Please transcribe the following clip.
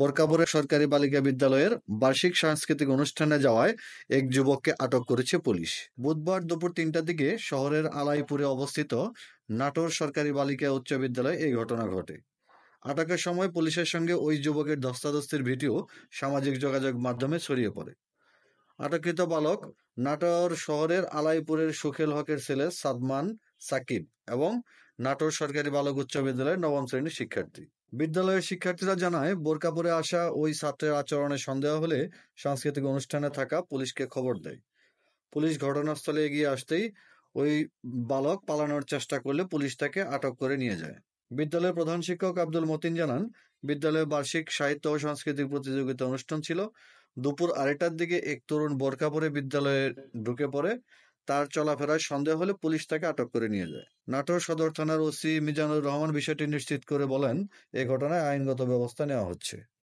বরকাবুরে সরকারি বালিকা বিদ্যালয়ের বার্ষিক সাংস্কৃতিক অনুষ্ঠানে যাওয়ায় এক যুবককে আটক করেছে পুলিশ বুধবার দুপুর তিনটার দিকে শহরের আলাইপুরে অবস্থিত নাটোর সরকারি বালিকা উচ্চ বিদ্যালয়ে এই ঘটনা ঘটে আটকের সময় পুলিশের সঙ্গে ওই যুবকের ধস্তাধস্তির ভিডিও সামাজিক যোগাযোগ মাধ্যমে ছড়িয়ে পড়ে আটককৃত বালক নাটোর শহরের আলাইপুরের সুখেল হকের ছেলে সাদমান সাকিব এবং নাটোর সরকারি বালক উচ্চ বিদ্যালয়ের নবম শ্রেণীর শিক্ষার্থী বিদ্যালয়ের শিক্ষার্থীরা জানায় বোরকাপুরে আসা ওই ছাত্রের আচরণে সন্দেহ হলে সাংস্কৃতিক অনুষ্ঠানে থাকা পুলিশকে খবর দেয় পুলিশ ঘটনাস্থলে এগিয়ে আসতেই ওই বালক পালানোর চেষ্টা করলে পুলিশ তাকে আটক করে নিয়ে যায় বিদ্যালয়ের প্রধান শিক্ষক আব্দুল মতিন জানান বিদ্যালয়ের বার্ষিক সাহিত্য ও সাংস্কৃতিক প্রতিযোগিতা অনুষ্ঠান ছিল দুপুর আড়াইটার দিকে এক তরুণ বোরকাপুরে বিদ্যালয়ে ঢুকে পড়ে তার চলাফেরায় সন্দেহ হলে পুলিশ তাকে আটক করে নিয়ে যায় নাটোর সদর থানার ওসি মিজানুর রহমান বিষয়টি নিশ্চিত করে বলেন এ ঘটনায় আইনগত ব্যবস্থা নেওয়া হচ্ছে